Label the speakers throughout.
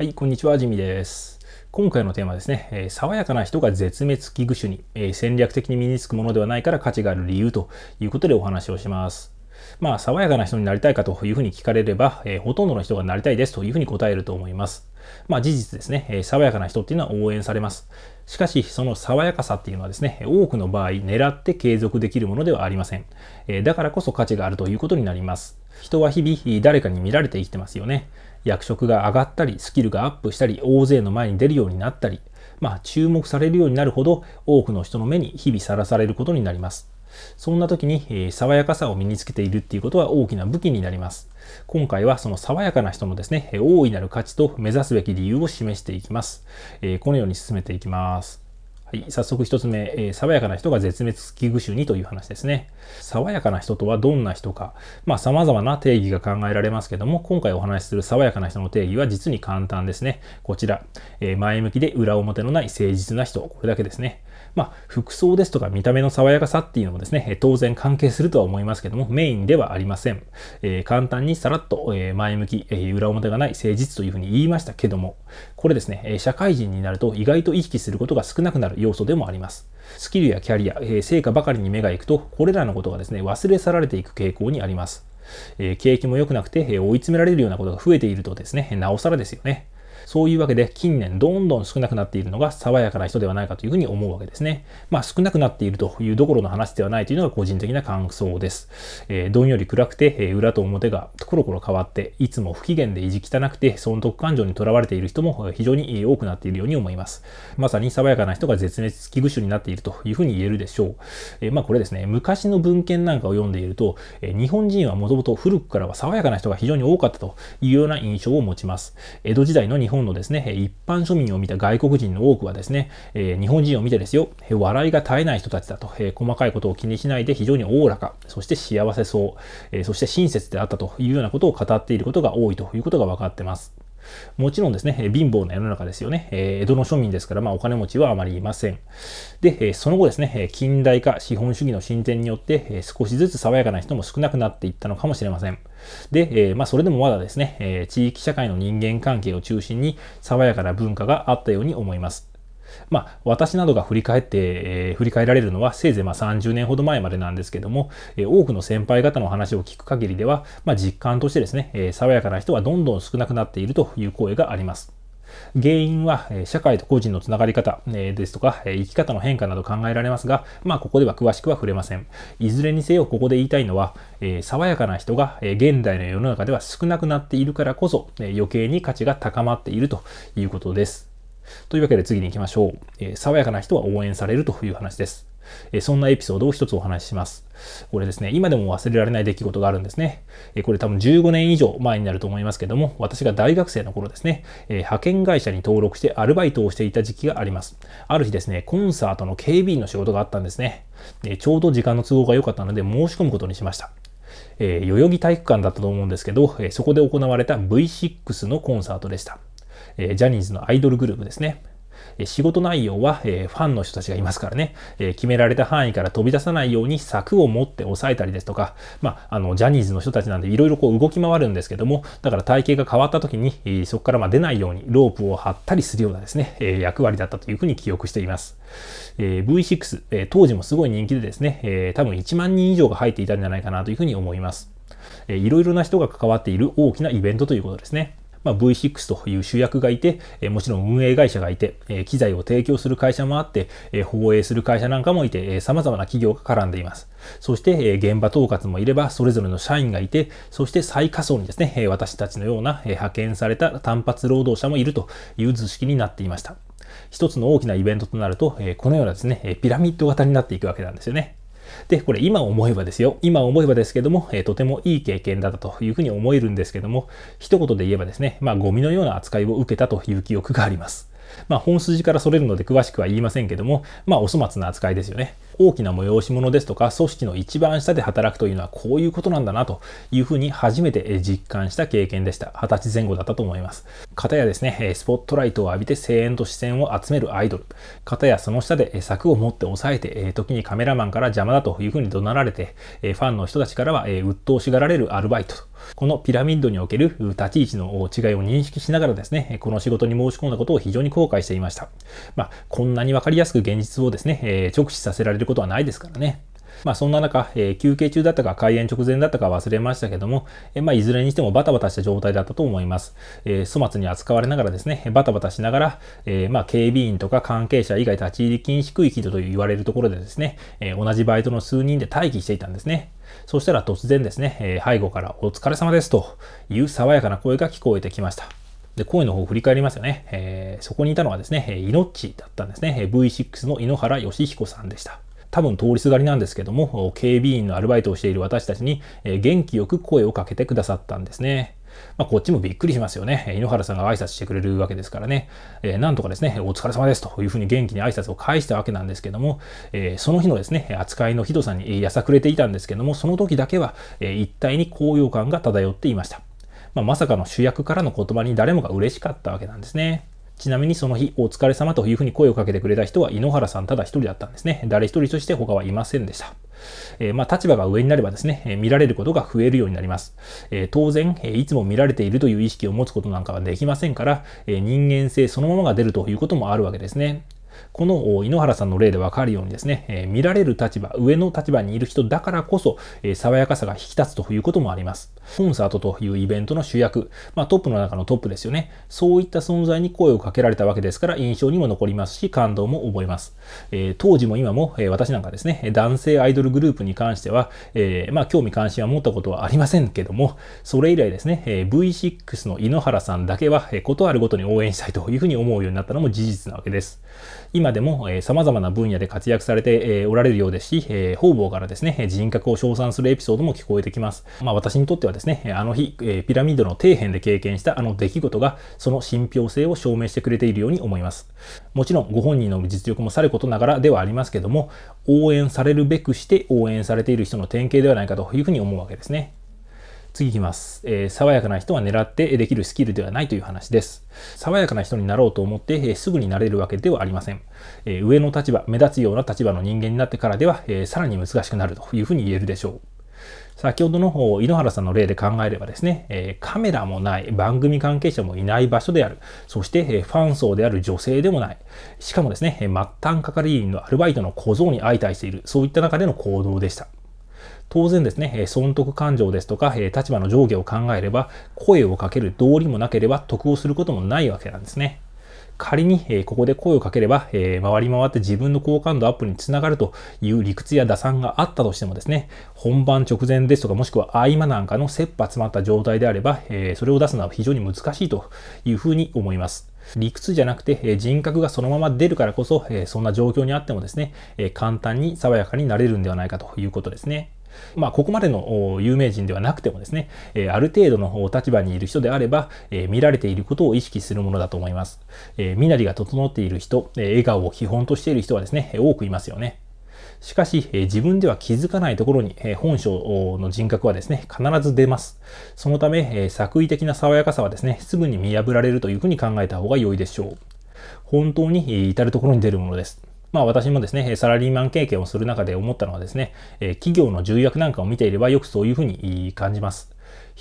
Speaker 1: はい、こんにちは、ジミです。今回のテーマですね、えー、爽やかな人が絶滅危惧種に、えー、戦略的に身につくものではないから価値がある理由ということでお話をします。まあ、爽やかな人になりたいかというふうに聞かれれば、えー、ほとんどの人がなりたいですというふうに答えると思います。まあ事実ですね、え爽やかな人っていうのは応援されます。しかし、その爽やかさっていうのはですね、多くの場合、狙って継続できるものではありません。えだからこそ価値があるということになります。人は日々、誰かに見られて生きてますよね。役職が上がったり、スキルがアップしたり、大勢の前に出るようになったり、まあ、注目されるようになるほど、多くの人の目に日々さらされることになります。そんな時に、えー、爽やかさを身につけているっていうことは大きな武器になります。今回はその爽やかな人のですね、大いなる価値と目指すべき理由を示していきます。えー、このように進めていきます。はい、早速1つ目、えー、爽やかな人が絶滅危惧種にという話ですね。爽やかな人とはどんな人か、まあ様々な定義が考えられますけども、今回お話しする爽やかな人の定義は実に簡単ですね。こちら、えー、前向きで裏表のない誠実な人、これだけですね。まあ、服装ですとか見た目の爽やかさっていうのもですね、当然関係するとは思いますけども、メインではありません。えー、簡単にさらっと、え前向き、え裏表がない誠実というふうに言いましたけども、これですね、社会人になると意外と意識することが少なくなる要素でもあります。スキルやキャリア、え成果ばかりに目が行くと、これらのことがですね、忘れ去られていく傾向にあります。え景気も良くなくて、え追い詰められるようなことが増えているとですね、なおさらですよね。そういうわけで近年どんどん少なくなっているのが爽やかな人ではないかというふうに思うわけですね。まあ少なくなっているというどころの話ではないというのが個人的な感想です。えー、どんより暗くて、え裏と表がコロコロ変わって、いつも不機嫌で意地汚くて損得感情にとらわれている人も非常に多くなっているように思います。まさに爽やかな人が絶滅危惧種になっているというふうに言えるでしょう。えー、まあこれですね、昔の文献なんかを読んでいると、え日本人はもともと古くからは爽やかな人が非常に多かったというような印象を持ちます。江戸時代の日本本のですね、一般庶民を見た外国人の多くはですね、え日本人を見てですよ、笑いが絶えない人たちだと、え細かいことを気にしないで非常におおらか、そして幸せそう、えそして親切であったというようなことを語っていることが多いということが分かってます。もちろんですね、貧乏な世の中ですよね。江戸の庶民ですから、まあ、お金持ちはあまりいません。で、その後ですね、近代化、資本主義の進展によって、少しずつ爽やかな人も少なくなっていったのかもしれません。で、まあ、それでもまだですね、地域社会の人間関係を中心に爽やかな文化があったように思います。まあ、私などが振り返って、えー、振り返られるのはせいぜいま30年ほど前までなんですけども、えー、多くの先輩方の話を聞く限りでは、まあ、実感としてですね、えー、爽やかな人はどんどん少なくなっているという声があります。原因は社会と個人のつながり方ですとか生き方の変化など考えられますが、まあ、ここでは詳しくは触れません。いずれにせよここで言いたいのは、爽やかな人が現代の世の中では少なくなっているからこそ余計に価値が高まっているということです。というわけで次に行きましょう。え爽やかな人は応援されるという話です。そんなエピソードを一つお話しします。これですね、今でも忘れられない出来事があるんですね。これ多分15年以上前になると思いますけども、私が大学生の頃ですね、派遣会社に登録してアルバイトをしていた時期があります。ある日ですね、コンサートの警備員の仕事があったんですね。ちょうど時間の都合が良かったので申し込むことにしました。えー、代々木体育館だったと思うんですけど、えそこで行われた V6 のコンサートでした。えジャニーズのアイドルグループですね。仕事内容は、えファンの人たちがいますからね、え決められた範囲から飛び出さないように柵を持って抑えたりですとか、まあ、あのジャニーズの人たちなんでいろいろこう動き回るんですけども、だから体型が変わった時に、えそこからま出ないようにロープを張ったりするようなですね、え役割だったというふうに記憶しています。え V6、え当時もすごい人気でですね、え多分1万人以上が入っていたんじゃないかなというふうに思います。いろいろな人が関わっている大きなイベントということですね。まあ、V6 という主役がいて、えもちろん運営会社がいて、え機材を提供する会社もあって、え放映する会社なんかもいて、え様々な企業が絡んでいます。そして、え現場統括もいれば、それぞれの社員がいて、そして最下層にですね、え私たちのような、え派遣された単発労働者もいるという図式になっていました。一つの大きなイベントとなると、えこのようなですね、ピラミッド型になっていくわけなんですよね。で、これ今思えばですよ。今思えばですけども、えー、とてもいい経験だったというふうに思えるんですけども、一言で言えばですね、まあゴミのような扱いを受けたという記憶があります。まあ、本筋からそれるので詳しくは言いませんけども、まあ、お粗末な扱いですよね。大きな催し物ですとか、組織の一番下で働くというのはこういうことなんだなというふうに初めて実感した経験でした。20歳前後だったと思います。かたやですね、スポットライトを浴びて声援と視線を集めるアイドル。かたやその下で柵を持って抑えて、時にカメラマンから邪魔だというふうに怒鳴られて、ファンの人たちからは鬱陶しがられるアルバイト。このピラミッドにおける立ち位置の違いを認識しながらですね、この仕事に申し込んだことを非常に後悔していました。まあ、こんなにわかりやすく現実をですね、え直視させられることはないですからね。まあ、そんな中、えー、休憩中だったか開演直前だったか忘れましたけども、えー、まあ、いずれにしてもバタバタした状態だったと思います。えー、粗末に扱われながらですね、バタバタしながら、えまあ、警備員とか関係者以外立ち入り禁止区域と言われるところでですね、え同じバイトの数人で待機していたんですね。そしたら突然ですね、え背後からお疲れ様ですという爽やかな声が聞こえてきました。で、声の方を振り返りますよね。えそこにいたのはですね、イノッチだったんですね。V6 の井ノ原義彦さんでした。多分通りすがりなんですけども、警備員のアルバイトをしている私たちに、え元気よく声をかけてくださったんですね。まあ、こっちもびっくりしますよね。井ノ原さんが挨拶してくれるわけですからね。えー、なんとかですね、お疲れ様ですというふうに元気に挨拶を返したわけなんですけども、えー、その日のですね、扱いのひどさにやさくれていたんですけども、その時だけは、えー、一体に高揚感が漂っていました。まあ、まさかの主役からの言葉に誰もが嬉しかったわけなんですね。ちなみにその日、お疲れ様というふうに声をかけてくれた人は井ノ原さんただ一人だったんですね。誰一人として他はいませんでした。えー、まあ、立場が上になればですね、えー、見られることが増えるようになります。えー、当然、えいつも見られているという意識を持つことなんかはできませんから、え人間性そのままが出るということもあるわけですね。この井ノ原さんの例でわかるようにですね、え見られる立場、上の立場にいる人だからこそ、え爽やかさが引き立つということもあります。コンサートというイベントの主役、まあ、トップの中のトップですよね。そういった存在に声をかけられたわけですから印象にも残りますし、感動も覚えます。え当時も今も、え私なんかですね、男性アイドルグループに関しては、えまあ、興味関心は持ったことはありませんけども、それ以来ですね、え V6 の井ノ原さんだけは、えことあるごとに応援したいというふうに思うようになったのも事実なわけです。今でも、えー、様々な分野で活躍されて、えおられるようですし、え方々からですね、人格を称賛するエピソードも聞こえてきます。まあ私にとってはですね、あの日、えピラミッドの底辺で経験したあの出来事が、その信憑性を証明してくれているように思います。もちろんご本人の実力もさることながらではありますけども、応援されるべくして応援されている人の典型ではないかというふうに思うわけですね。次いきます、えー、爽やかな人は狙ってできるスキルではないという話です。爽やかな人になろうと思って、えー、すぐになれるわけではありません、えー、上の立場、目立つような立場の人間になってからでは、えさらに難しくなるというふうに言えるでしょう。先ほどの方、井ノ原さんの例で考えればですね、えカメラもない、番組関係者もいない場所である、そして、えファン層である女性でもない、しかもですね、末端係員のアルバイトの小僧に相対している、そういった中での行動でした。当然ですね、損得感情ですとか、立場の上下を考えれば、声をかける道理もなければ、得をすることもないわけなんですね。仮に、ここで声をかければ、回り回って自分の好感度アップにつながるという理屈や打算があったとしてもですね、本番直前ですとか、もしくは合間なんかの切羽詰まった状態であれば、それを出すのは非常に難しいというふうに思います。理屈じゃなくて人格がそのまま出るからこそ、そんな状況にあってもですね、簡単に爽やかになれるんではないかということですね。まあ、ここまでの有名人ではなくてもですね、ある程度の立場にいる人であれば、見られていることを意識するものだと思います。身なりが整っている人、笑顔を基本としている人はですね、多くいますよね。しかし、え自分では気づかないところに、え本性の人格はですね、必ず出ます。そのため、え作為的な爽やかさはですね、すぐに見破られるというふうに考えた方が良いでしょう。本当に至るところに出るものです。まあ私もですね、サラリーマン経験をする中で思ったのはですね、企業の重役なんかを見ていればよくそういうふうに感じます。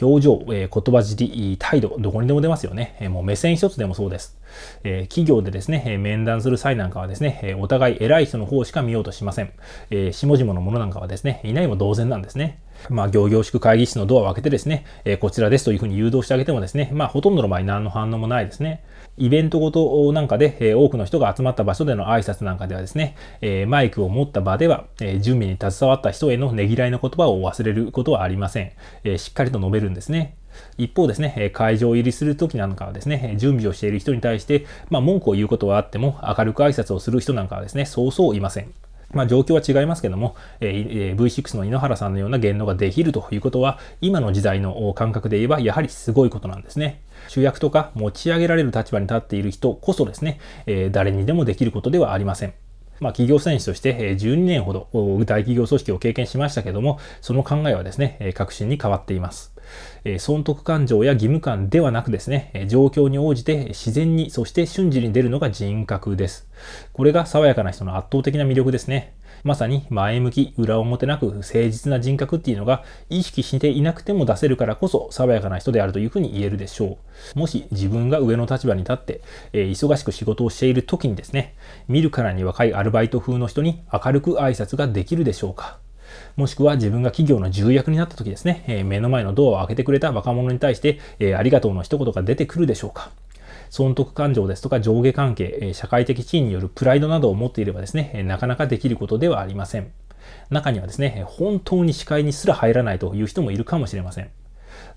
Speaker 1: 表情、えー、言葉尻、態度、どこにでも出ますよね。えもう目線一つでもそうです。え企業でですね、え面談する際なんかはですね、えお互い偉い人の方しか見ようとしません。え下々のものなんかはですね、いないも同然なんですね。まあ、行々しく会議室のドアを開けてですね、えこちらですというふうに誘導してあげてもですね、まあ、ほとんどの場合何の反応もないですね。イベントごとなんかで、え多くの人が集まった場所での挨拶なんかではですね、えマイクを持った場では、え準備に携わった人へのねぎらいの言葉を忘れることはありません。えしっかりと述べるんですね。一方ですね、会場入りするときなんかはですね、準備をしている人に対して、まあ、文句を言うことはあっても、明るく挨拶をする人なんかはですね、そうそういません。まあ、状況は違いますけども、えー、V6 の井ノ原さんのような言動ができるということは、今の時代の感覚で言えば、やはりすごいことなんですね。主役とか持ち上げられる立場に立っている人こそですね、えー、誰にでもできることではありません。まあ、企業戦士として12年ほど大企業組織を経験しましたけども、その考えはですね、革新に変わっています。損得感情や義務感ではなくですね、状況に応じて自然に、そして瞬時に出るのが人格です。これが爽やかな人の圧倒的な魅力ですね。まさに前向き、裏表なく誠実な人格っていうのが意識していなくても出せるからこそ爽やかな人であるというふうに言えるでしょう。もし自分が上の立場に立って、えー、忙しく仕事をしている時にですね、見るからに若いアルバイト風の人に明るく挨拶ができるでしょうか。もしくは自分が企業の重役になった時ですね、えー、目の前のドアを開けてくれた若者に対して、えー、ありがとうの一言が出てくるでしょうか。損得感情ですとか上下関係、社会的地位によるプライドなどを持っていればですね、なかなかできることではありません。中にはですね、本当に視界にすら入らないという人もいるかもしれません。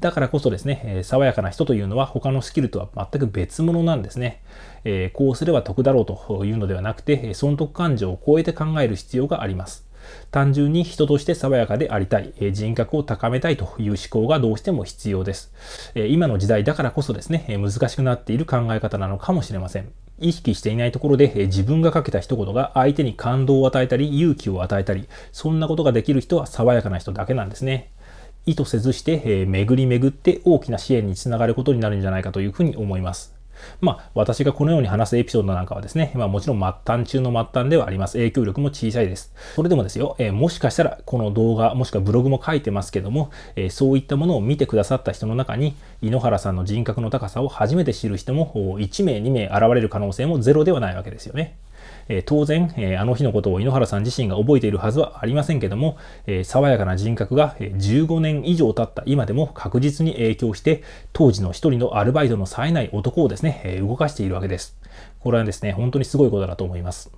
Speaker 1: だからこそですね、え爽やかな人というのは他のスキルとは全く別物なんですね。えこうすれば得だろうというのではなくて、損得感情を超えて考える必要があります。単純に人として爽やかでありたい、え人格を高めたいという思考がどうしても必要です、え今の時代だからこそですね、え難しくなっている考え方なのかもしれません。意識していないところで自分がかけた一言が相手に感動を与えたり勇気を与えたりそんなことができる人は爽やかな人だけなんですね。意図せずして、え巡り巡って大きな支援につながることになるんじゃないかというふうに思います。まあ、私がこのように話すエピソードなんかはですね、まあ、もちろん末端中の末端ではあります。影響力も小さいです。それでもですよ、えー、もしかしたらこの動画、もしくはブログも書いてますけども、えー、そういったものを見てくださった人の中に、井ノ原さんの人格の高さを初めて知る人も1名、2名現れる可能性もゼロではないわけですよね。え当然、えあの日のことを井ノ原さん自身が覚えているはずはありませんけども、え爽やかな人格が15年以上経った今でも確実に影響して、当時の一人のアルバイトの冴えない男をですね、え動かしているわけです。これはですね、本当にすごいことだと思います。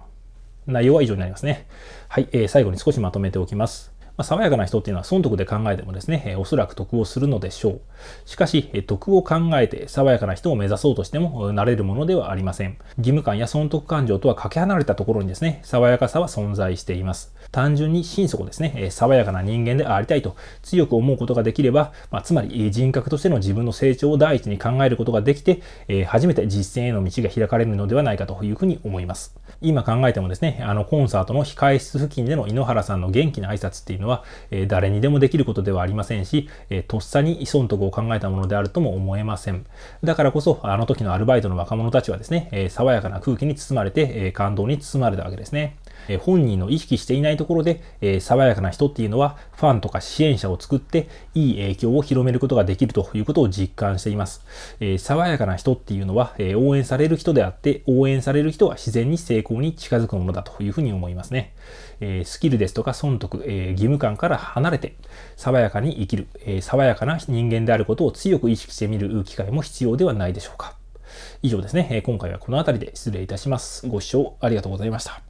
Speaker 1: 内容は以上になりますね。はい、えー、最後に少しまとめておきます。まあ、爽やかな人っていうのは損得で考えてもですね、えおそらく得をするのでしょう。しかし、え得を考えて爽やかな人を目指そうとしてもなれるものではありません。義務感や損得感情とはかけ離れたところにですね、爽やかさは存在しています。単純に心底ですね、え爽やかな人間でありたいと強く思うことができれば、まあ、つまり人格としての自分の成長を第一に考えることができて、え初めて実践への道が開かれるのではないかというふうに思います。今考えてもですね、あのコンサートの控室付近での井ノ原さんの元気な挨拶っていうののは、え誰にでもできることではありませんし、えとっさに損得を考えたものであるとも思えません。だからこそ、あの時のアルバイトの若者たちはですね、え爽やかな空気に包まれて、え感動に包まれたわけですね。え本人の意識していないところで、え爽やかな人っていうのはファンとか支援者を作っていい影響を広めることができるということを実感しています。え爽やかな人っていうのは、え応援される人であって応援される人は自然に成功に近づくものだというふうに思いますね。えスキルですとか損得、え義務感から離れて爽やかに生きる、え爽やかな人間であることを強く意識してみる機会も必要ではないでしょうか。以上ですね。今回はこの辺りで失礼いたします。ご視聴ありがとうございました。